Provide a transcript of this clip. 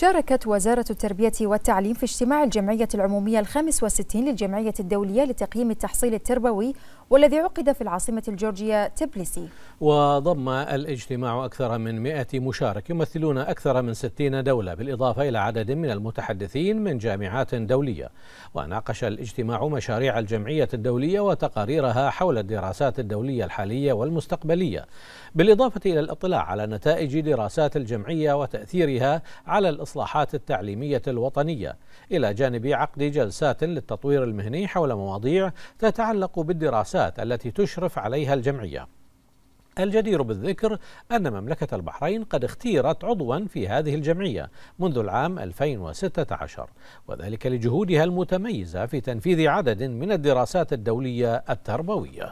شاركت وزارة التربية والتعليم في اجتماع الجمعية العمومية الخامس والستين للجمعية الدولية لتقييم التحصيل التربوي والذي عقد في العاصمة الجورجية تبليسي وضم الاجتماع أكثر من 100 مشارك يمثلون أكثر من 60 دولة بالإضافة إلى عدد من المتحدثين من جامعات دولية وناقش الاجتماع مشاريع الجمعية الدولية وتقاريرها حول الدراسات الدولية الحالية والمستقبلية بالإضافة إلى الاطلاع على نتائج دراسات الجمعية وتأثيرها على الإصلاحات التعليمية الوطنية إلى جانب عقد جلسات للتطوير المهني حول مواضيع تتعلق بالدراسات المؤسسات التي تشرف عليها الجمعيه الجدير بالذكر أن مملكة البحرين قد اختيرت عضوا في هذه الجمعية منذ العام 2016 وذلك لجهودها المتميزة في تنفيذ عدد من الدراسات الدولية التربوية